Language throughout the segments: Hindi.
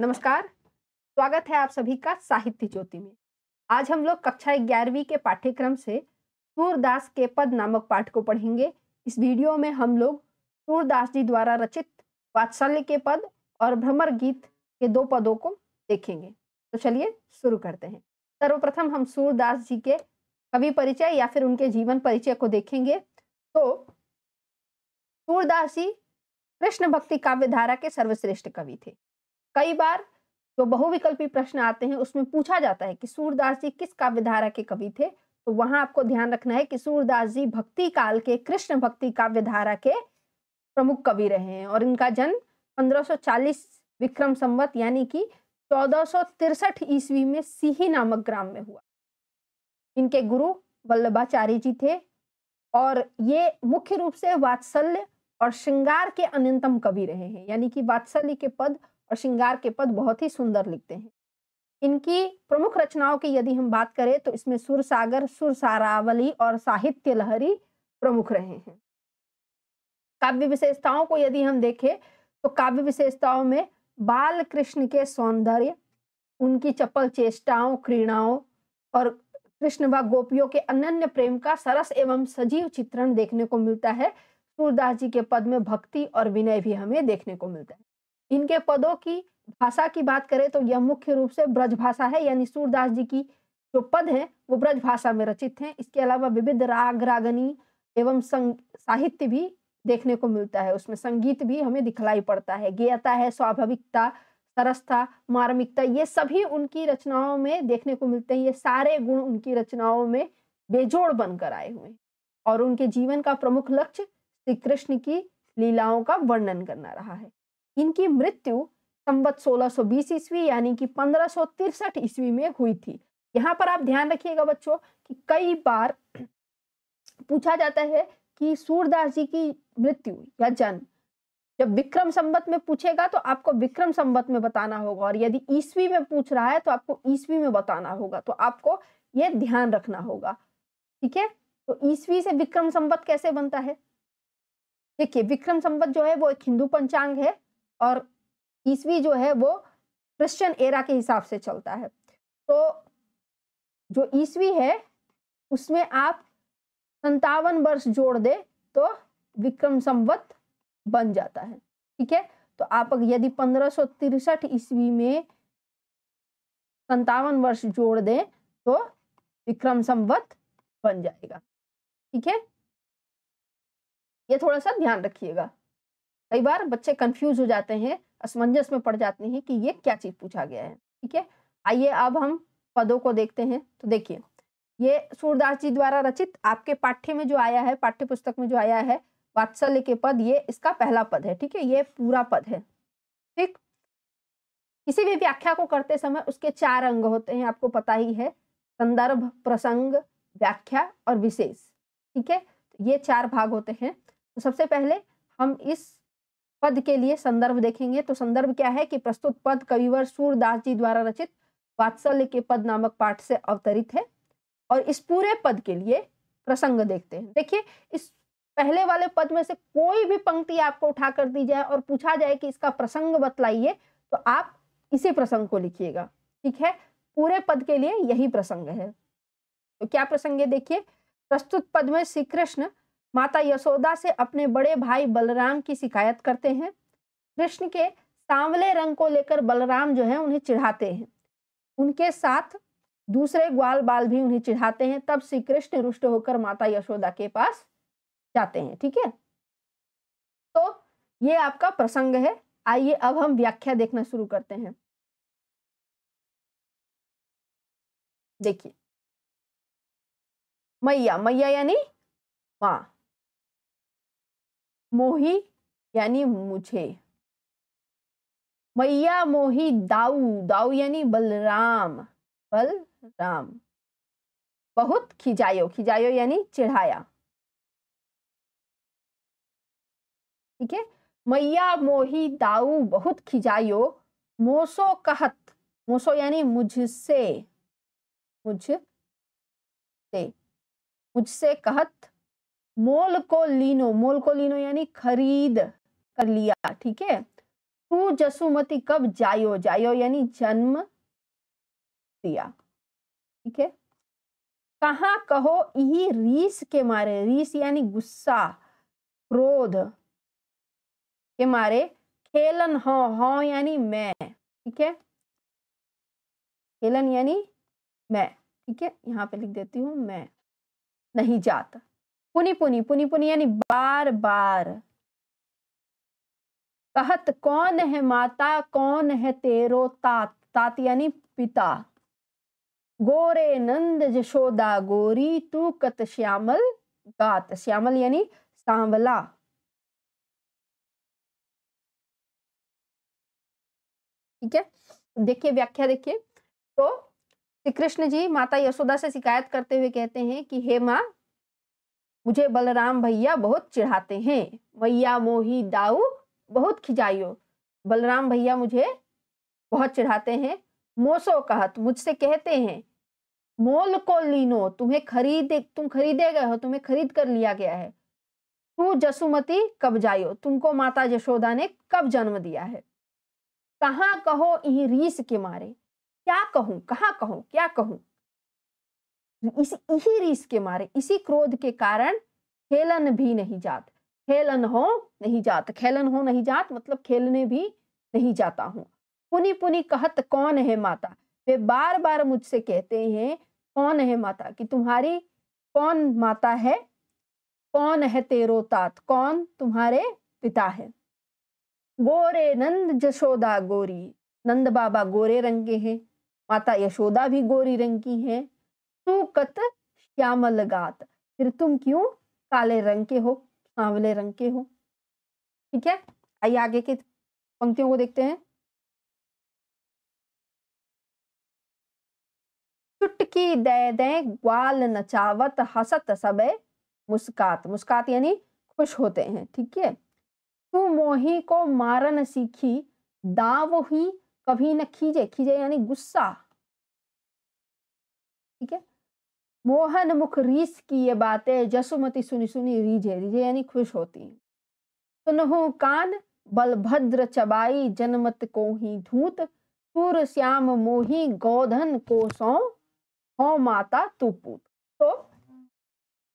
नमस्कार स्वागत है आप सभी का साहित्य ज्योति में आज हम लोग कक्षा ग्यारहवीं के पाठ्यक्रम से सूरदास के पद नामक पाठ को पढ़ेंगे इस वीडियो में हम लोग सूरदास जी द्वारा रचित वात्सल्य के पद और भ्रमर गीत के दो पदों को देखेंगे तो चलिए शुरू करते हैं सर्वप्रथम हम सूरदास जी के कवि परिचय या फिर उनके जीवन परिचय को देखेंगे तो सूरदास जी कृष्ण भक्ति काव्य धारा के सर्वश्रेष्ठ कवि थे कई बार जो बहुविकल्पी प्रश्न आते हैं उसमें पूछा जाता है कि सूरदास जी किस धारा के कवि थे तो वहां आपको ध्यान रखना है कि सूरदास जी भक्ति काल के कृष्ण भक्ति धारा के प्रमुख कवि रहे हैं और इनका जन्म 1540 विक्रम संवत यानी कि चौदह ईस्वी में सीही नामक ग्राम में हुआ इनके गुरु वल्लभाचार्य जी थे और ये मुख्य रूप से वात्सल्य और श्रृंगार के अन्यतम कवि रहे हैं यानी कि वात्सल्य के पद और श्रृंगार के पद बहुत ही सुंदर लिखते हैं इनकी प्रमुख रचनाओं की यदि हम बात करें तो इसमें सुर सागर सुर सारावली और साहित्य लहरी प्रमुख रहे हैं काव्य विशेषताओं को यदि हम देखें तो काव्य विशेषताओं में बाल कृष्ण के सौंदर्य उनकी चपल चेष्टाओं क्रीड़ाओं और कृष्ण व गोपियों के अनन्य प्रेम का सरस एवं सजीव चित्रण देखने को मिलता है सूरदास जी के पद में भक्ति और विनय भी हमें देखने को मिलता है इनके पदों की भाषा की बात करें तो यह मुख्य रूप से ब्रज भाषा है यानी सूरदास जी की जो पद हैं वो ब्रज भाषा में रचित हैं इसके अलावा विविध राग रागनी एवं संग साहित्य भी देखने को मिलता है उसमें संगीत भी हमें दिखलाई पड़ता है गेयता है स्वाभाविकता सरसता मार्मिकता ये सभी उनकी रचनाओं में देखने को मिलते हैं ये सारे गुण उनकी रचनाओं में बेजोड़ बनकर आए हुए हैं और उनके जीवन का प्रमुख लक्ष्य श्री कृष्ण की लीलाओं का वर्णन करना रहा है इनकी मृत्यु संबत 1620 ईस्वी यानी कि पंद्रह ईस्वी में हुई थी यहाँ पर आप ध्यान रखिएगा बच्चों कि कई बार पूछा जाता है कि सूरदास जी की मृत्यु या जन्म जब विक्रम संबत में पूछेगा तो आपको विक्रम संबत में बताना होगा और यदि ईस्वी में पूछ रहा है तो आपको ईस्वी में बताना होगा तो आपको ये ध्यान रखना होगा ठीक है तो ईस्वी से विक्रम संबत कैसे बनता है देखिए विक्रम संबत जो है वो एक हिंदू पंचांग है और ईस्वी जो है वो क्रिश्चियन एरा के हिसाब से चलता है तो जो ईस्वी है उसमें आप संतावन वर्ष जोड़ दे तो विक्रम संवत बन जाता है ठीक है तो आप यदि पंद्रह सौ तिरसठ ईस्वी में संतावन वर्ष जोड़ दें तो विक्रम संवत बन जाएगा ठीक है ये थोड़ा सा ध्यान रखिएगा कई बार बच्चे कंफ्यूज हो जाते हैं असमंजस में पड़ जाते हैं कि ये क्या चीज़ पूछा गया है ठीक है आइए अब हम पदों को देखते हैं तो देखिए ये सूरदास जी द्वारा रचित आपके पाठ्य में जो आया है पाठ्य पुस्तक में जो आया है वात्सल्य के पद ये इसका पहला पद है ठीक है ये पूरा पद है ठीक किसी भी व्याख्या को करते समय उसके चार अंग होते हैं आपको पता ही है संदर्भ प्रसंग व्याख्या और विशेष ठीक है ये चार भाग होते हैं तो सबसे पहले हम इस पद के लिए संदर्भ देखेंगे तो संदर्भ क्या है कि प्रस्तुत पद कविवर सूरदास जी द्वारा रचित वात्सल्य के पद नामक पाठ से अवतरित है और इस पूरे पद के लिए प्रसंग देखते हैं देखिए इस पहले वाले पद में से कोई भी पंक्ति आपको उठा कर दी जाए और पूछा जाए कि इसका प्रसंग बतलाइए तो आप इसी प्रसंग को लिखिएगा ठीक है पूरे पद के लिए यही प्रसंग है तो क्या प्रसंग है देखिए प्रस्तुत पद में श्री कृष्ण माता यशोदा से अपने बड़े भाई बलराम की शिकायत करते हैं कृष्ण के सांवले रंग को लेकर बलराम जो है उन्हें चिढ़ाते हैं उनके साथ दूसरे ग्वाल बाल भी उन्हें चिढ़ाते हैं तब श्री कृष्ण रुष्ट होकर माता यशोदा के पास जाते हैं ठीक है तो ये आपका प्रसंग है आइए अब हम व्याख्या देखना शुरू करते हैं देखिए मैया मैया यानी माँ मोही यानी मुझे मैया मोही दाऊ दाऊ यानी बलराम बलराम बहुत खिजायो खिजायो यानी चिढ़ाया ठीक है मैया मोही दाऊ बहुत खिजायो मोसो कहत मोसो यानी मुझसे मुझ से मुझसे कहत मोल को लीनो मोल को लीनो यानी खरीद कर लिया ठीक है तू जसुमती कब जायो जायो यानी जन्म दिया ठीक है कहा कहो यही रीस के मारे रीस यानी गुस्सा क्रोध के मारे खेलन हो हो यानी मैं ठीक है खेलन यानी मैं ठीक है यहाँ पे लिख देती हूँ मैं नहीं जाता पुनी पुनी पुनी पुनी यानी बार बार कहत कौन है माता कौन है तेरो तात तात यानी पिता गोरे नंद जशोदा गोरी तू कत श्यामल गात श्यामल यानी सांवला ठीक है देखिए व्याख्या देखिए तो श्री कृष्ण जी माता यशोदा से शिकायत करते हुए कहते हैं कि हे माँ मुझे बलराम भैया बहुत चिढ़ाते हैं मैया मोही दाऊ बहुत खिजाइयो बलराम भैया मुझे बहुत चिढ़ाते हैं मोसो कहत मुझसे कहते हैं मोल को लीनो तुम्हें खरीद तुम खरीदे गए हो तुम्हें खरीद कर लिया गया है तू जसुमती कब जायो तुमको माता यशोदा ने कब जन्म दिया है कहाँ कहो यही रीस के मारे क्या कहूँ कहाँ कहूँ क्या कहूँ इस इसी रीस के मारे इसी क्रोध के कारण खेलन भी नहीं जात खेलन हो नहीं जात खेलन हो नहीं जात मतलब खेलने भी नहीं जाता हूँ पुनि पुनि कहत कौन है माता वे बार बार मुझसे कहते हैं कौन है माता कि तुम्हारी कौन माता है कौन है तेरो तात कौन तुम्हारे पिता है गोरे नंद जशोदा गोरी नंद बाबा गोरे रंग के हैं माता यशोदा भी गोरी रंग की हैं तू कत श्याम फिर तुम क्यों काले रंग के हो सांवले रंग के हो ठीक है आइए आगे की पंक्तियों को देखते हैं चुटकी दे दे ग्वाल नचावत हसत सबे मुस्कात मुस्कात यानी खुश होते हैं ठीक है तू मोही को मारन सीखी दाव ही कभी न खीजे खीजे यानी गुस्सा ठीक है मोहन मुख रीस की ये बातें जसुमती सुनी सुनी रीझे रीझे यानी खुश होती सुनहु कान बलभद्र चबाई जनमत को ही धूत सूर श्याम मोही गोधन को सौ हो माता तू पूत तो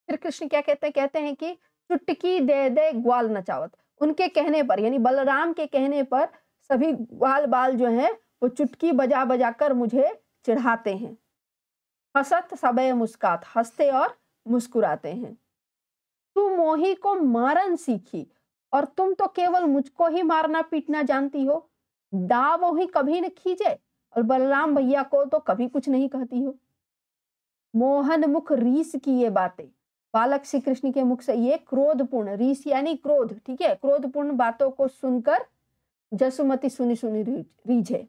श्री कृष्ण क्या कहते हैं कहते हैं कि चुटकी दे दे ग्वाल नचावत उनके कहने पर यानी बलराम के कहने पर सभी ग्वाल बाल जो हैं वो चुटकी बजा बजा कर मुझे चढ़ाते हैं हसत सबय मुस्कात हंसते और मुस्कुराते हैं तू मोही को मारन सीखी और तुम तो केवल मुझको ही मारना पीटना जानती हो दाव ही कभी न खींचे और बलराम भैया को तो कभी कुछ नहीं कहती हो मोहन मुख रीस की ये बातें बालक श्री कृष्ण के मुख से ये क्रोधपूर्ण रीस यानी क्रोध ठीक है क्रोधपूर्ण बातों को सुनकर जसुमती सुनी सुनी रीझे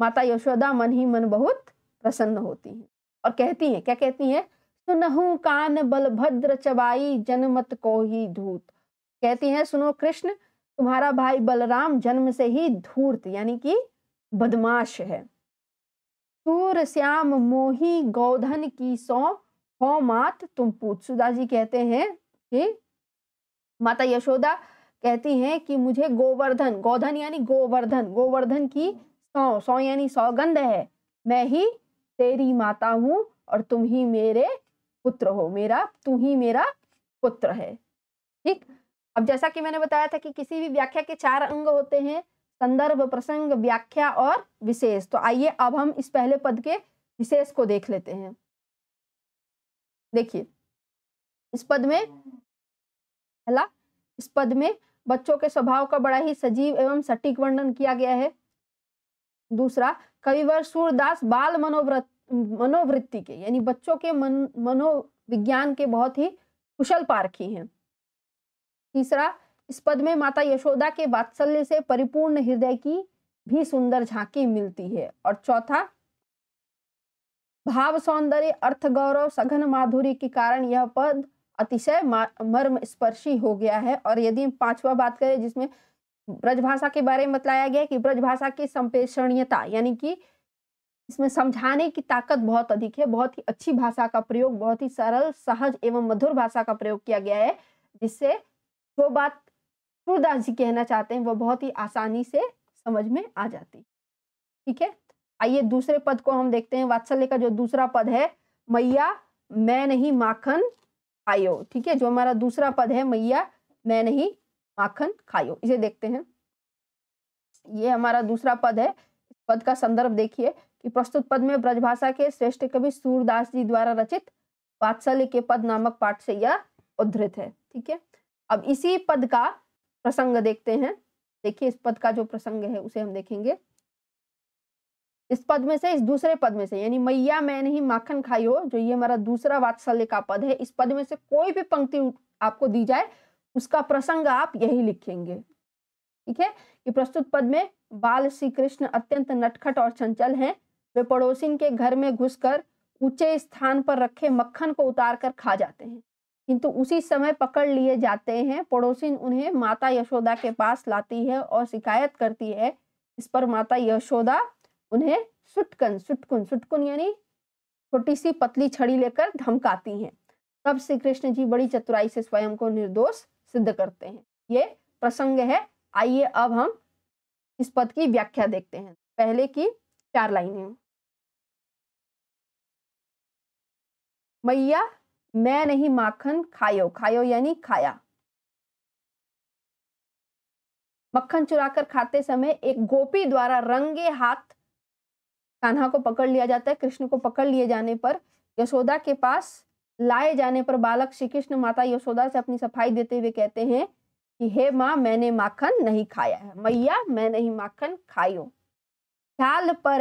माता यशोदा मन ही मन बहुत प्रसन्न होती है और कहती हैं क्या कहती हैं सुनहु कान बलभद्र चबाई जनमत को ही धूत कहती हैं सुनो कृष्ण तुम्हारा भाई बलराम जन्म से ही धूर्त यानी कि बदमाश है सूर श्याम मोही गौधन की सौ हो मात तुम पूछ सुधा जी कहते हैं कि माता यशोदा कहती हैं कि मुझे गोवर्धन गोधन यानी गोवर्धन गोवर्धन की सौ सौ यानी सौगंध है मैं ही तेरी माता हूं और तुम ही मेरे पुत्र हो मेरा तू ही मेरा पुत्र है ठीक अब जैसा कि मैंने बताया था कि किसी भी व्याख्या के चार अंग होते हैं संदर्भ प्रसंग व्याख्या और विशेष तो आइए अब हम इस पहले पद के विशेष को देख लेते हैं देखिए इस पद में है इस पद में बच्चों के स्वभाव का बड़ा ही सजीव एवं सटीक वर्णन किया गया है दूसरा कविवर सूरदास बाल मनोव्रत मनोवृत्ति के यानी बच्चों के मन मनोविज्ञान के बहुत ही कुशल पारखी हैं तीसरा इस पद में माता यशोदा के वात्सल्य से परिपूर्ण हृदय की भी सुंदर झांकी मिलती है और चौथा भाव सौंदर्य अर्थ गौरव सघन माधुरी के कारण यह पद अतिशय मर्म स्पर्शी हो गया है और यदि पांचवा बात करें जिसमें ब्रजभाषा के बारे में बताया गया कि ब्रजभाषा की संप्रेषणीयता यानी कि इसमें समझाने की ताकत बहुत अधिक है बहुत ही अच्छी भाषा का प्रयोग बहुत ही सरल सहज एवं मधुर भाषा का प्रयोग किया गया है जिससे जो बात सूरदास जी कहना चाहते हैं वह बहुत ही आसानी से समझ में आ जाती ठीक है आइए दूसरे पद को हम देखते हैं वात्सल्य का जो दूसरा पद है मैया मैं नहीं माखन आयो ठीक है जो हमारा दूसरा पद है मैया मैं नहीं माखन खायो इसे देखते हैं ये हमारा दूसरा पद है पद का संदर्भ देखिए कि प्रस्तुत पद में ब्रजभाषा के श्रेष्ठ कवि सूरदास जी द्वारा रचित वात्सल्य के पद नामक पाठ से यह उद्धृत है ठीक है अब इसी पद का प्रसंग देखते हैं देखिए इस पद का जो प्रसंग है उसे हम देखेंगे इस पद में से इस दूसरे पद में से यानी मैया मैं नहीं माखन खाई हो जो ये हमारा दूसरा वात्सल्य का पद है इस पद में से कोई भी पंक्ति आपको दी जाए उसका प्रसंग आप यही लिखेंगे ठीक है कि प्रस्तुत पद में बाल श्री कृष्ण अत्यंत नटखट और चंचल हैं वे पड़ोसिन के घर में घुसकर ऊंचे स्थान पर रखे मक्खन को उतार कर खा जाते हैं किंतु उसी समय पकड़ लिए जाते हैं पड़ोसिन उन्हें माता यशोदा के पास लाती है और शिकायत करती है इस पर माता यशोदा उन्हें सुटकन सुटकुन सुटकुन यानी छोटी सी पतली छड़ी लेकर धमकाती हैं तब श्री कृष्ण जी बड़ी चतुराई से स्वयं को निर्दोष सिद्ध करते हैं ये प्रसंग है आइए अब हम इस पद की व्याख्या देखते हैं पहले की चार लाइनें मैया मैं नहीं माखन खायो खायो यानी खाया मक्खन चुराकर खाते समय एक गोपी द्वारा रंगे हाथ कान्हा को पकड़ लिया जाता है कृष्ण को पकड़ लिए जाने पर यशोदा के पास लाए जाने पर बालक श्री कृष्ण माता यशोदा से अपनी सफाई देते हुए कहते हैं कि हे माँ मैंने माखन नहीं खाया है मैया मैं नहीं माखन खायो ख्याल पर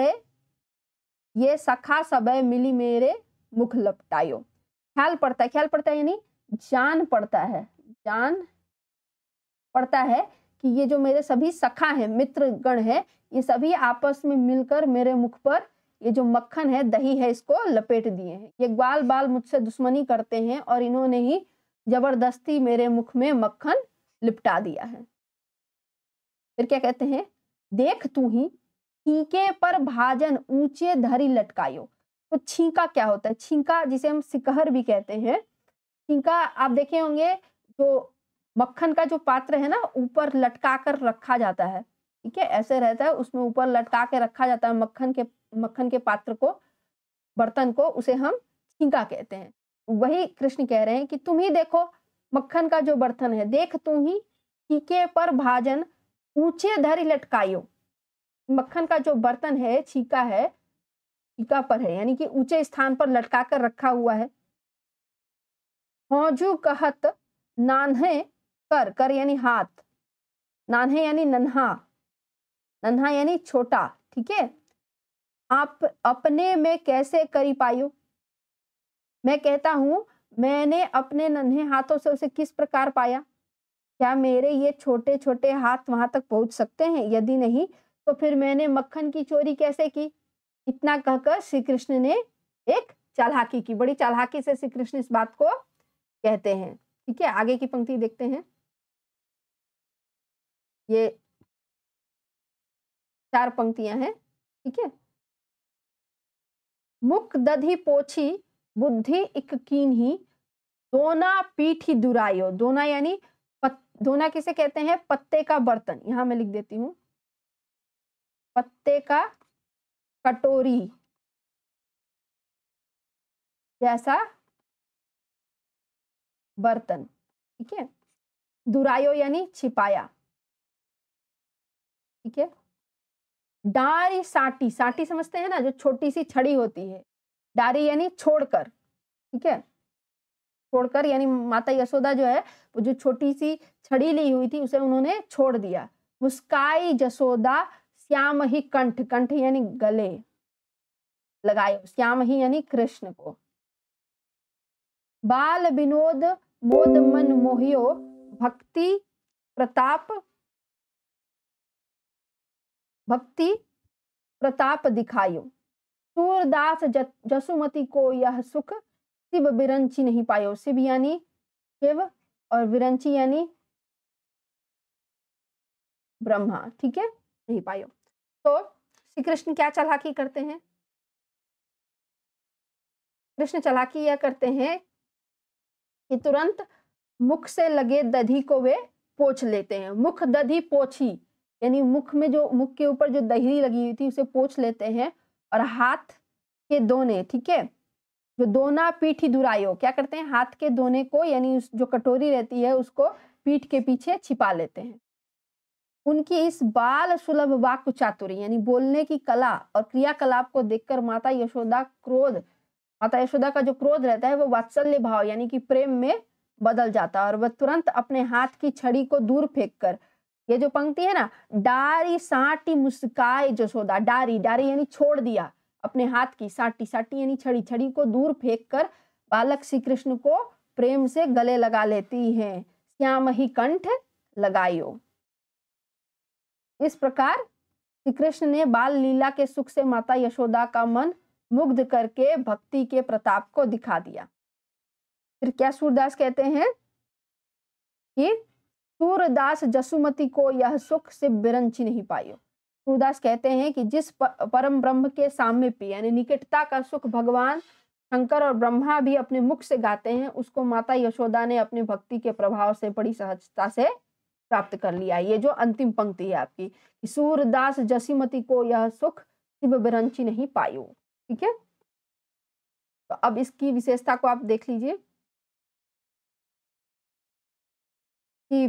ये सखा सबय मिली मेरे मुख लपटायो ख्याल पड़ता है ख्याल पड़ता है यानी जान पड़ता है जान पड़ता है कि ये जो मेरे सभी सखा है मित्र गण है ये सभी आपस में मिलकर मेरे मुख पर ये जो मक्खन है दही है इसको लपेट दिए हैं ये बाल बाल मुझसे दुश्मनी करते हैं और इन्होंने ही जबरदस्ती मेरे मुख में मक्खन लिपटा दिया है फिर क्या कहते हैं देख तू ही छीके पर भाजन ऊंचे धरी लटकायो तो छींका क्या होता है छींका जिसे हम सिकहर भी कहते हैं छींका आप देखे होंगे जो मक्खन का जो पात्र है ना ऊपर लटका कर रखा जाता है ठीक है ऐसे रहता है उसमें ऊपर लटका के रखा जाता है मक्खन के मक्खन के पात्र को बर्तन को उसे हम छिंका कहते हैं वही कृष्ण कह रहे हैं कि तुम ही देखो मक्खन का जो बर्तन है देख तू ही छीके पर भाजन ऊंचे धर लटकायो मक्खन का जो बर्तन है छीका है छीका पर है यानी कि ऊंचे स्थान पर लटका कर रखा हुआ है हौजू कहत नान्हे कर कर यानी हाथ नान्हे यानी नन्हा नन्हा यानी छोटा ठीक है आप अपने में कैसे करी पायो मैं कहता हूं मैंने अपने नन्हे हाथों से उसे किस प्रकार पाया क्या मेरे ये छोटे छोटे हाथ वहां तक पहुंच सकते हैं यदि नहीं तो फिर मैंने मक्खन की चोरी कैसे की इतना कहकर श्री कृष्ण ने एक चालाकी की बड़ी चालाकी से श्री कृष्ण इस बात को कहते हैं ठीक है आगे की पंक्ति देखते हैं ये चार पंक्तियां हैं ठीक है मुख दधि पोछी बुद्धि इक कीन ही दोना पीठी दुरायो दोना यानी दोना किसे कहते हैं पत्ते का बर्तन यहां मैं लिख देती हूं पत्ते का कटोरी जैसा बर्तन ठीक है दुरायो यानी छिपाया ठीक है डारी साटी साटी समझते हैं ना जो छोटी सी छड़ी होती है डारी यानी छोड़कर ठीक है छोड़कर यानी माता यशोदा जो है वो जो छोटी सी छड़ी ली हुई थी उसे उन्होंने छोड़ दिया मुस्काई जसोदा श्याम ही कंठ कंठ यानी गले लगाए श्याम ही यानी कृष्ण को बाल विनोद मोद मन मोहियो भक्ति प्रताप भक्ति प्रताप दिखायो सूरदास जसुमती को यह सुख शिव विरंची नहीं पायो शिव यानी शिव और विरंची यानी ब्रह्मा ठीक है नहीं पायो तो श्री कृष्ण क्या चलाकी करते हैं कृष्ण चलाकी यह करते हैं कि तुरंत मुख से लगे दधी को वे पोछ लेते हैं मुख दधी पोछी यानी मुख में जो मुख के ऊपर जो दहरी लगी हुई थी उसे पोछ लेते हैं और हाथ के दोने ठीक है जो दोना पीठी दुरायो क्या करते हैं हाथ के दोने को यानी उस जो कटोरी रहती है उसको पीठ के पीछे छिपा लेते हैं उनकी इस बाल सुलभ वाक्य चातुरी यानी बोलने की कला और क्रियाकलाप को देखकर माता यशोदा क्रोध माता यशोदा का जो क्रोध रहता है वो वात्सल्य भाव यानी कि प्रेम में बदल जाता है और वह तुरंत अपने हाथ की छड़ी को दूर फेंक कर ये जो पंक्ति है ना डारी साटी मुस्काए जसोदा डारी डारी यानी छोड़ दिया अपने हाथ की साटी साटी यानी छड़ी छड़ी को दूर फेंक कर बालक श्री कृष्ण को प्रेम से गले लगा लेती है श्याम ही कंठ लगायो इस प्रकार श्री कृष्ण ने बाल लीला के सुख से माता यशोदा का मन मुग्ध करके भक्ति के प्रताप को दिखा दिया फिर क्या सूरदास कहते हैं कि सूरदास जसुमती को यह सुख से बिरंची नहीं पायो सूरदास कहते हैं कि जिस परम ब्रह्म के सामने पी यानी निकटता का सुख भगवान शंकर और ब्रह्मा भी अपने मुख से गाते हैं उसको माता यशोदा ने अपने भक्ति के प्रभाव से बड़ी सहजता से प्राप्त कर लिया ये जो अंतिम पंक्ति है आपकी सूरदास जसीमती को यह सुख शिव बिरंची नहीं पायो ठीक है तो अब इसकी विशेषता को आप देख लीजिए कि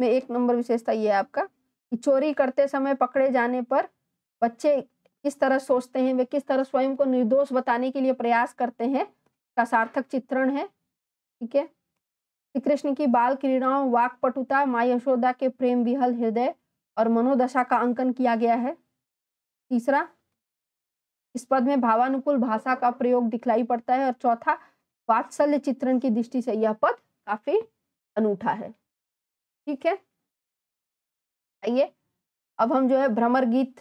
में एक नंबर विशेषता ये है आपका कि चोरी करते समय पकड़े जाने पर बच्चे किस तरह सोचते हैं वे किस तरह स्वयं को निर्दोष बताने के लिए प्रयास करते हैं का सार्थक चित्रण है ठीक है श्री कृष्ण की बाल क्रीड़ाओं वाकपटुता माई यशोदा के प्रेम विहल हृदय और मनोदशा का अंकन किया गया है तीसरा इस पद में भावानुकूल भाषा का प्रयोग दिखलाई पड़ता है और चौथा वात्सल्य चित्रण की दृष्टि से यह पद काफी अनूठा है ठीक है आइए अब हम जो है भ्रमर गीत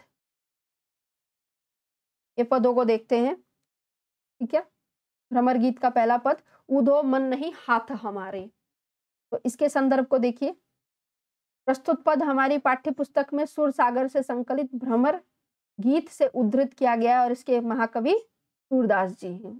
ये पदों को देखते हैं ठीक है भ्रमर गीत का पहला पद उधो मन नहीं हाथ हमारे तो इसके संदर्भ को देखिए प्रस्तुत पद हमारी पाठ्य पुस्तक में सुर सागर से संकलित भ्रमर गीत से उद्धृत किया गया और इसके महाकवि सूरदास जी हैं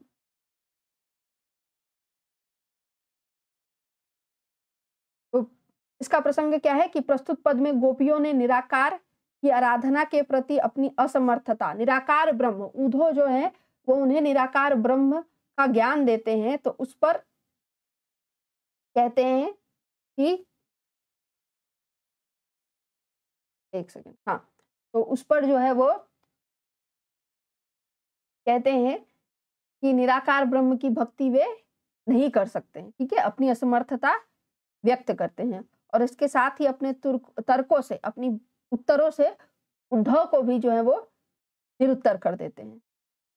इसका प्रसंग क्या है कि प्रस्तुत पद में गोपियों ने निराकार की आराधना के प्रति अपनी असमर्थता निराकार ब्रह्म उधो जो है वो उन्हें निराकार ब्रह्म का ज्ञान देते हैं तो उस पर कहते हैं कि एक सेकेंड हाँ तो उस पर जो है वो कहते हैं कि निराकार ब्रह्म की भक्ति वे नहीं कर सकते ठीक है अपनी असमर्थता व्यक्त करते हैं और इसके साथ ही अपने तर्कों से अपनी उत्तरों से उद्धव को भी जो है वो निरुत्तर कर देते हैं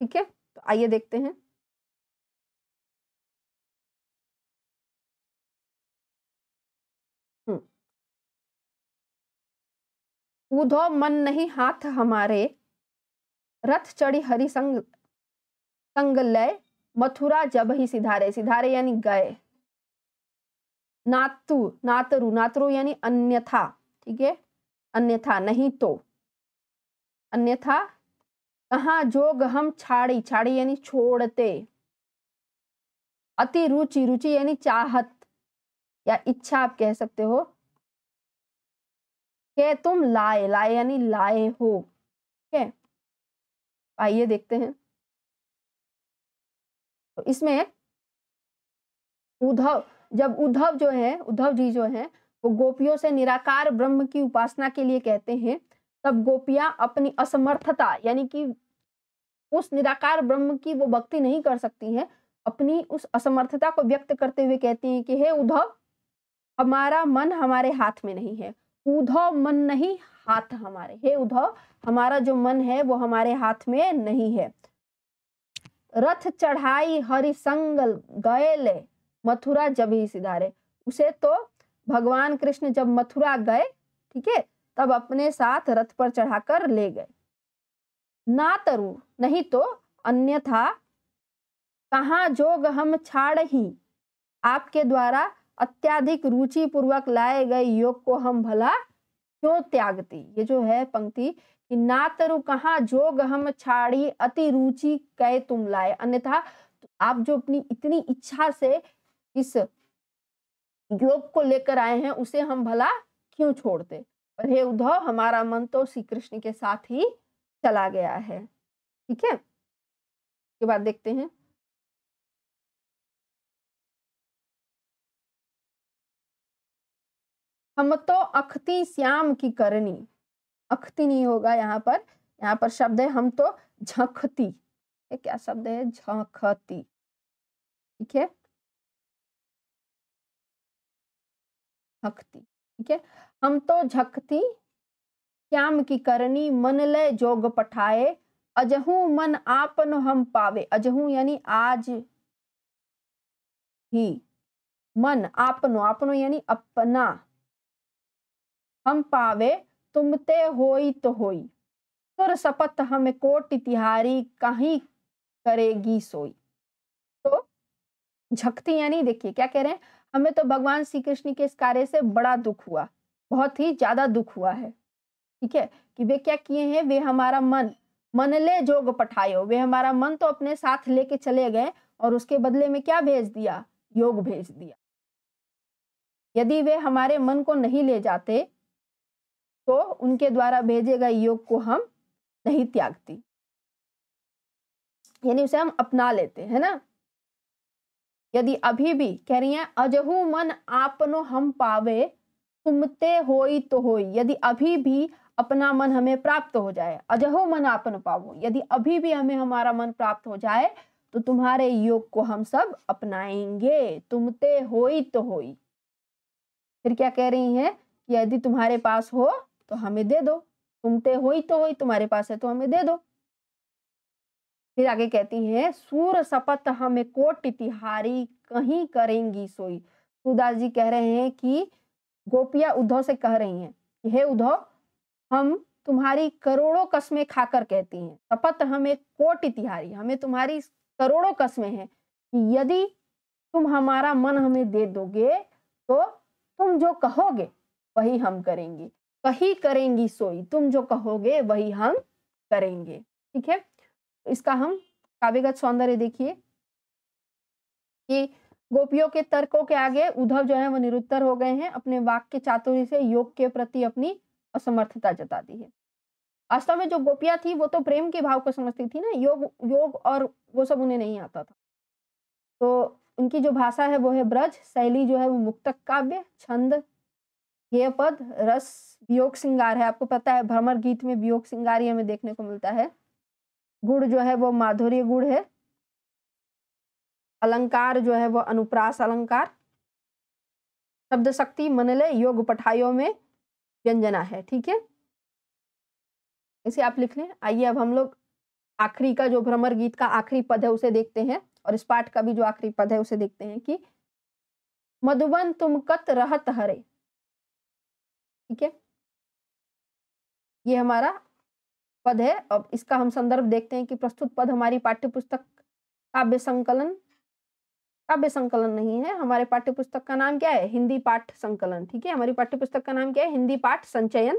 ठीक है तो आइए देखते हैं उधो हम्म। मन नहीं हाथ हमारे रथ चढ़ी हरि संग संग लय मथुरा जब ही सिधारे सिधारे यानी गए नातु नातरु नातरु यानी अन्यथा ठीक है अन्यथा नहीं तो अन्यथा कहा जोग हम छाड़ी छाड़ी यानी छोड़ते अति रुचि रुचि यानी चाहत या इच्छा आप कह सकते हो के तुम लाए लाए यानी लाए हो ठीक है आइए देखते हैं तो इसमें उद्धव जब उद्धव जो है उद्धव जी जो है वो गोपियों से निराकार ब्रह्म की उपासना के लिए कहते हैं तब गोपियां अपनी असमर्थता यानी कि उस निराकार ब्रह्म की वो भक्ति नहीं कर सकती हैं अपनी उस असमर्थता को व्यक्त करते हुए कहती हैं कि हे उद्धव हमारा मन हमारे हाथ में नहीं है उद्धव मन नहीं हाथ हमारे हे उद्धव हमारा जो मन है वो हमारे हाथ में नहीं है रथ चढ़ाई हरि संगल गए मथुरा जब ही सिधारे उसे तो भगवान कृष्ण जब मथुरा गए ठीक है तब अपने साथ रथ पर चढ़ाकर ले गए ना तरु नहीं तो अन्यथा कहा जोग हम छाड़ ही आपके द्वारा अत्याधिक रुचि पूर्वक लाए गए योग को हम भला क्यों त्यागती ये जो है पंक्ति कि ना तरु कहा जोग हम छाड़ी अति रुचि कह तुम लाए अन्यथा आप जो अपनी इतनी इच्छा से इस योग को लेकर आए हैं उसे हम भला क्यों छोड़ते पर हे उद्धव हमारा मन तो श्री कृष्ण के साथ ही चला गया है ठीक है उसके बाद देखते हैं हम तो अखती श्याम की करनी अखती नहीं होगा यहाँ पर यहाँ पर शब्द है हम तो झखती क्या शब्द है झखती ठीक है झकती ठीक है हम तो झकती श्याम की करनी मन ले जोग पठाए अजहू मन आपन हम पावे अजहू यानी आज ही मन आपनो आपनो यानी अपना हम पावे तुम ते होई तो होई सुर सपत हमें कोट तिहारी कहीं करेगी सोई तो झकती यानी देखिए क्या कह रहे हैं हमें तो भगवान श्री कृष्ण के इस कार्य से बड़ा दुख हुआ बहुत ही ज्यादा दुख हुआ है ठीक है कि वे क्या किए हैं वे हमारा मन मन ले जोग पठायो वे हमारा मन तो अपने साथ लेके चले गए और उसके बदले में क्या भेज दिया योग भेज दिया यदि वे हमारे मन को नहीं ले जाते तो उनके द्वारा भेजे गए योग को हम नहीं त्यागती यानी उसे हम अपना लेते हैं ना यदि अभी भी कह रही हैं अजहू मन आपनो हम पावे तुमते होई तो होई यदि अभी भी अपना मन हमें प्राप्त हो जाए अजहो मन आपन पावो यदि अभी भी हमें हमारा मन प्राप्त हो जाए तो तुम्हारे योग को हम सब अपनाएंगे तुमते होई तो होई फिर क्या कह रही हैं यदि तुम्हारे पास हो तो हमें दे दो तुमते होई तो होई तुम्हारे पास है तो हमें दे दो फिर आगे कहती है सूर सपत हमें कोट तिहारी कहीं करेंगी सोई सुदास जी कह रहे हैं कि गोपिया उद्धव से कह रही हैं कि हे उद्धव हम तुम्हारी करोड़ों कस्में खाकर कहती हैं सपत हमें कोट तिहारी हमें तुम्हारी करोड़ों कस्में हैं कि यदि तुम हमारा मन हमें दे दोगे तो तुम जो कहोगे वही हम करेंगे कही करेंगी सोई तुम जो कहोगे वही हम करेंगे ठीक है इसका हम काव्यगत सौंदर्य देखिए कि गोपियों के तर्कों के आगे उद्धव जो है वो निरुत्तर हो गए हैं अपने वाक के चातुर्य से योग के प्रति अपनी असमर्थता जताती है वास्तव में जो गोपियां थी वो तो प्रेम के भाव को समझती थी ना योग योग और वो सब उन्हें नहीं आता था तो उनकी जो भाषा है वो है ब्रज शैली जो है वो मुक्तक काव्य छंद पद रस वियोग श्रृंगार है आपको पता है भ्रमर गीत में वियोग श्रृंगार ही हमें देखने को मिलता है गुड़ जो है वो माधुर्य गुड़ है अलंकार जो है वो अनुप्रास अलंकार शब्द शक्ति मनले योग पठायो में व्यंजना है ठीक है इसे आप लिख लें आइए अब हम लोग आखिरी का जो भ्रमर गीत का आखिरी पद है उसे देखते हैं और इस पाठ का भी जो आखिरी पद है उसे देखते हैं कि मधुबन तुम कत रहत हरे ठीक है ये हमारा पद है अब इसका हम संदर्भ देखते हैं कि प्रस्तुत पद हमारी पाठ्य पुस्तक काव्य संकलन काव्य संकलन नहीं है हमारे पाठ्य पुस्तक का नाम क्या है हिंदी पाठ संकलन ठीक है हमारी पाठ्य पुस्तक का नाम क्या है हिंदी पाठ संचयन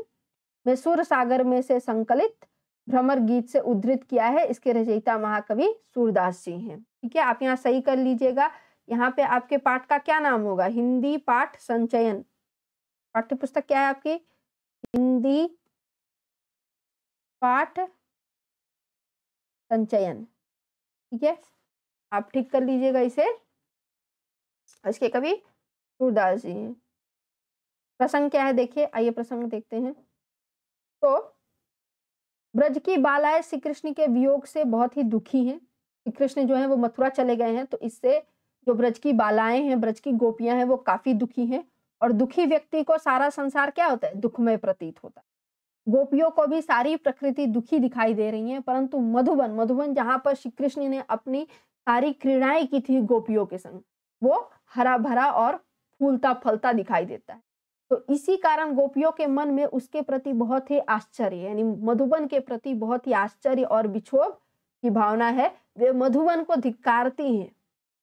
में सूर्य सागर में से संकलित भ्रमर गीत से उद्धृत किया है इसके रचयिता महाकवि सूरदास जी हैं ठीक है आप यहाँ सही कर लीजिएगा यहाँ पे आपके पाठ का क्या नाम होगा हिंदी पाठ संचयन पाठ्य पुस्तक क्या है आपकी हिंदी पाठ संचयन ठीक है आप ठीक कर लीजिएगा इसे इसके कभी सूरदास जी हैं प्रसंग क्या है देखिए आइए प्रसंग देखते हैं तो ब्रज की बालाएं श्री कृष्ण के वियोग से बहुत ही दुखी हैं श्री कृष्ण जो है वो मथुरा चले गए हैं तो इससे जो ब्रज की बालाएं हैं ब्रज की गोपियां हैं वो काफी दुखी हैं और दुखी व्यक्ति को सारा संसार क्या होता है दुखमय प्रतीत होता है गोपियों को भी सारी प्रकृति दुखी दिखाई दे रही है परंतु मधुबन मधुबन जहाँ पर श्री कृष्ण ने अपनी सारी क्रीड़ाएं की थी गोपियों के संग वो हरा भरा और फूलता फलता दिखाई देता है तो इसी कारण गोपियों के मन में उसके प्रति बहुत ही आश्चर्य यानी मधुबन के प्रति बहुत ही आश्चर्य और विक्षोभ की भावना है वे मधुबन को धिकारती हैं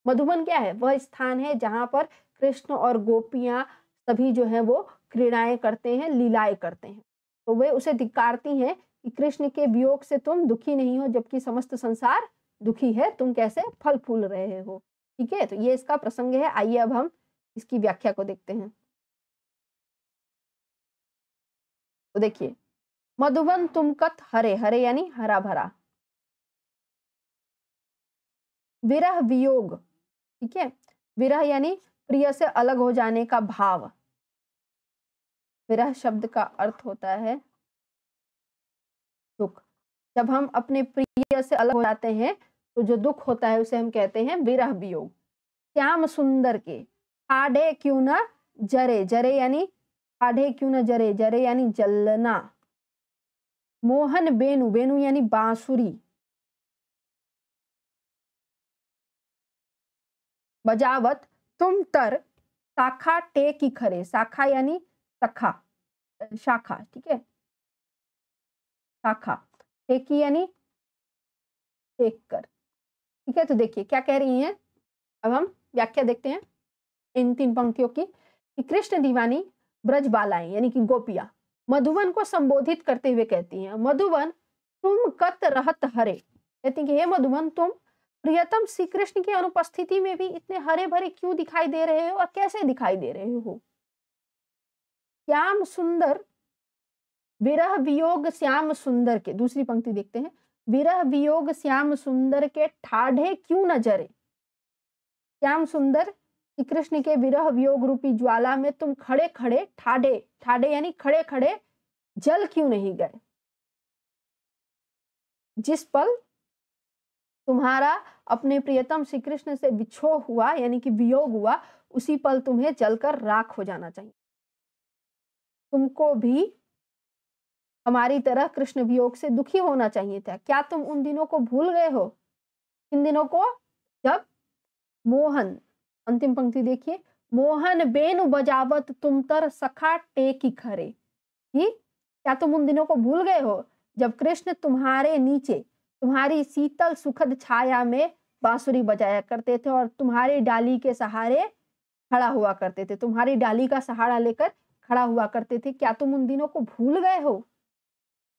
मधुबन क्या है वह स्थान है जहाँ पर कृष्ण और गोपियाँ सभी जो है वो क्रीड़ाएं करते हैं लीलाएं करते हैं तो वे उसे धिकारती हैं कि कृष्ण के वियोग से तुम दुखी नहीं हो जबकि समस्त संसार दुखी है तुम कैसे फल फूल रहे हो ठीक है तो ये इसका प्रसंग है आइए अब हम इसकी व्याख्या को देखते हैं तो देखिए मधुबन कत हरे हरे यानी हरा भरा विरह वियोग ठीक है विरह यानी प्रिय से अलग हो जाने का भाव विरह शब्द का अर्थ होता है दुख जब हम अपने प्रिय से अलग हो जाते हैं तो जो दुख होता है उसे हम कहते हैं विरह वियोग श्याम सुंदर के आडे क्यों ना जरे जरे यानी आडे क्यों ना जरे जरे यानी जलना मोहन बेनु बेनु यानी बांसुरी बजावत तुम तर साखा टेकी खरे शाखा यानी शाखा शाखा ठीक है शाखा ठेकी यानी ठेक कर ठीक है तो देखिए क्या कह रही हैं अब हम व्याख्या देखते हैं इन तीन पंक्तियों की कि कृष्ण दीवानी ब्रज बालाएं यानी कि गोपिया मधुवन को संबोधित करते हुए कहती हैं मधुवन तुम कत रहत हरे कहती है हे मधुवन तुम प्रियतम श्री कृष्ण की अनुपस्थिति में भी इतने हरे भरे क्यों दिखाई दे रहे हो और कैसे दिखाई दे रहे हो श्याम सुंदर विरह वियोग श्याम सुंदर के दूसरी पंक्ति देखते हैं विरह वियोग श्याम सुंदर के ठाढ़े क्यों नजरे श्याम सुंदर श्री कृष्ण के विरह वियोग रूपी ज्वाला में तुम खड़े खड़े ठाढ़े ठाढ़े यानी खड़े खड़े जल क्यों नहीं गए जिस पल तुम्हारा अपने प्रियतम श्री कृष्ण से बिछो हुआ यानी कि वियोग हुआ उसी पल तुम्हें जलकर राख हो जाना चाहिए तुमको भी हमारी तरह कृष्ण वियोग से दुखी होना चाहिए था क्या तुम उन दिनों को भूल गए हो इन दिनों को जब मोहन अंतिम पंक्ति देखिए मोहन बेनु बजावत तुम तर सखा टेकी खरे ही क्या तुम उन दिनों को भूल गए हो जब कृष्ण तुम्हारे नीचे तुम्हारी शीतल सुखद छाया में बांसुरी बजाया करते थे और तुम्हारी डाली के सहारे खड़ा हुआ करते थे तुम्हारी डाली का सहारा लेकर खड़ा हुआ करते थे क्या तुम उन दिनों को भूल गए हो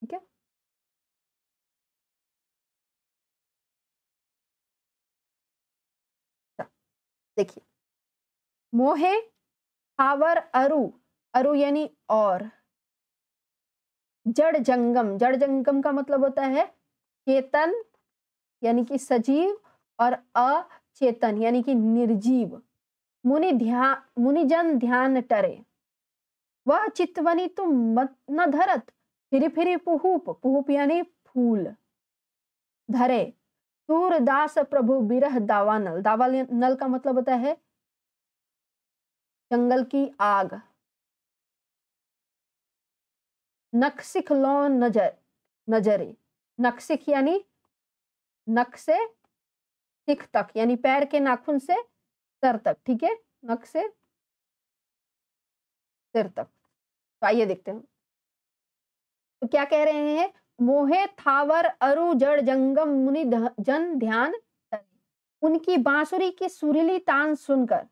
ठीक है देखिए मोहे हावर अरु अरु यानी और जड़ जंगम जड़ जंगम का मतलब होता है चेतन यानी कि सजीव और अचेतन यानी कि निर्जीव मुनि ध्यान मुनिजन ध्यान टरे वह चितवनी तुम मत न धरत फिर फिर पुहूप पुहूप यानी फूल धरे सूरदास प्रभु बिरह दावानल दावा नल का मतलब होता है जंगल की आग नक्सिक लो नजर नजरे नक्सिक यानी नख से सिख तक यानी पैर के नाखून से सर तक ठीक है नख से सिर तक तो आइए देखते हैं तो क्या कह रहे हैं मोहे थावर अरु जड़ जंगम मुनि जन ध्यान उनकी बांसुरी की सुरीली तान सुनकर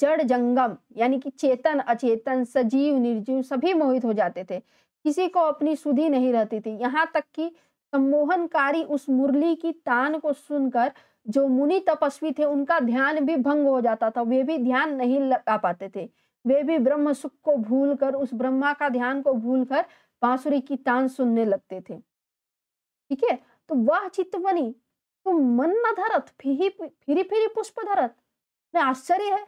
जड़ जंगम यानी कि चेतन अचेतन सजीव निर्जीव सभी मोहित हो जाते थे किसी को अपनी सुधि नहीं रहती थी यहाँ तक कि सम्मोहनकारी उस मुरली की तान को सुनकर जो मुनि तपस्वी थे उनका ध्यान भी भंग हो जाता था वे भी ध्यान नहीं लगा पाते थे वे भी ब्रह्म सुख को भूल कर उस ब्रह्मा का ध्यान को भूल कर बांसुरी की तान सुनने लगते थे ठीक है तो वह चित्त बनी तुम तो मन न धरत फिर फिरी फिरी पुष्प धरत न आश्चर्य है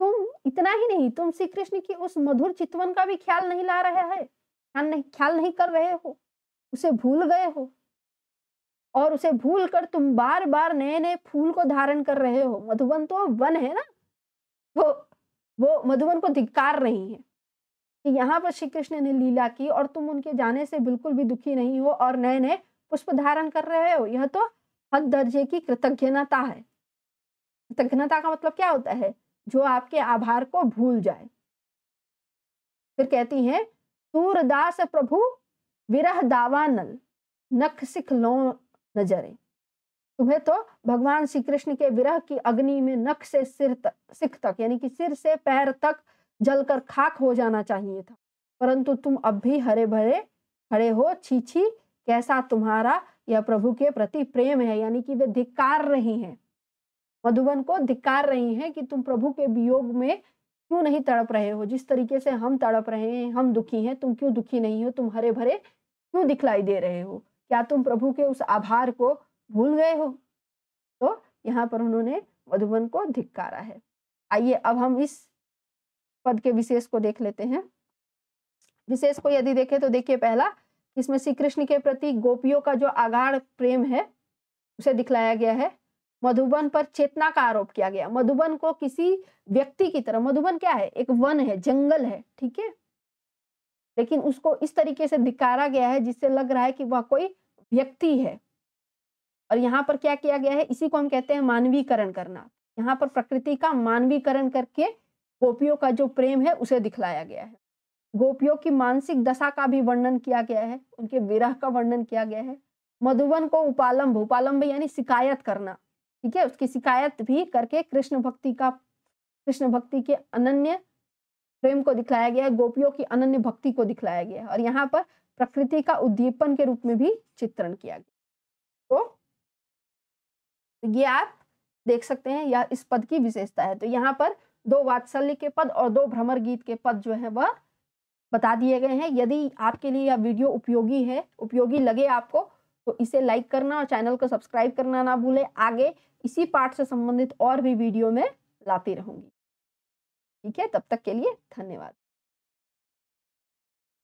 तुम इतना ही नहीं तुम श्री कृष्ण की उस मधुर चितवन का भी ख्याल नहीं ला रहे है ख्याल नहीं ख्याल नहीं कर रहे हो उसे भूल गए हो और उसे भूल कर तुम बार बार नए नए फूल को धारण कर रहे हो मधुबन तो वन है ना तो वो मधुबन को धिक्कार रही है कि यहाँ पर श्री कृष्ण ने लीला की और तुम उनके जाने से बिल्कुल भी दुखी नहीं हो और नए नए पुष्प धारण कर रहे हो यह तो हद दर्जे की कृतज्ञता है कृतज्ञता का मतलब क्या होता है जो आपके आभार को भूल जाए फिर कहती है सूरदास प्रभु विरह दावानल नख सिख लो नजरे तुम्हें तो भगवान श्री कृष्ण के विरह की अग्नि में नख से सिर तक सिख तक यानी कि सिर से पैर तक जलकर खाक हो जाना चाहिए था परंतु तुम अब भी हरे भरे खड़े हो छी छी कैसा तुम्हारा यह प्रभु के प्रति प्रेम है यानी कि वे धिक्कार रही हैं मधुबन को धिक्कार रही हैं कि तुम प्रभु के वियोग में क्यों नहीं तड़प रहे हो जिस तरीके से हम तड़प रहे हैं हम दुखी हैं तुम क्यों दुखी नहीं हो तुम हरे भरे क्यों दिखलाई दे रहे हो क्या तुम प्रभु के उस आभार को भूल गए हो तो यहाँ पर उन्होंने मधुबन को धिक्कारा है आइए अब हम इस पद के विशेष को देख लेते हैं विशेष को यदि देखें तो देखिए पहला इसमें श्री कृष्ण के प्रति गोपियों का जो आगाड़ प्रेम है उसे दिखलाया गया है मधुबन पर चेतना का आरोप किया गया मधुबन को किसी व्यक्ति की तरह मधुबन क्या है एक वन है जंगल है ठीक है लेकिन उसको इस तरीके से दिकारा गया है जिससे लग रहा है कि वह कोई व्यक्ति है और यहाँ पर क्या किया गया है इसी को हम कहते हैं मानवीकरण करना यहाँ पर प्रकृति का मानवीकरण करके गोपियों का जो प्रेम है उसे दिखलाया गया है गोपियों की मानसिक दशा का भी वर्णन किया गया है उनके विरह का वर्णन किया गया है मधुबन को उपालम्ब उपालंब यानी शिकायत करना ठीक है उसकी शिकायत भी करके कृष्ण भक्ति का कृष्ण भक्ति के अनन्य प्रेम को दिखलाया गया है गोपियों की अनन्य भक्ति को दिखलाया गया है और यहाँ पर प्रकृति का उद्दीपन के रूप में भी चित्रण किया गया तो ये आप देख सकते हैं या इस पद की विशेषता है तो यहाँ पर दो वात्सल्य के पद और दो भ्रमर गीत के पद जो है वह बता दिए गए हैं यदि आपके लिए यह वीडियो उपयोगी है उपयोगी लगे आपको तो इसे लाइक करना और चैनल को सब्सक्राइब करना ना भूलें आगे इसी पाठ से संबंधित और भी वीडियो में लाती रहूंगी ठीक है तब तक के लिए धन्यवाद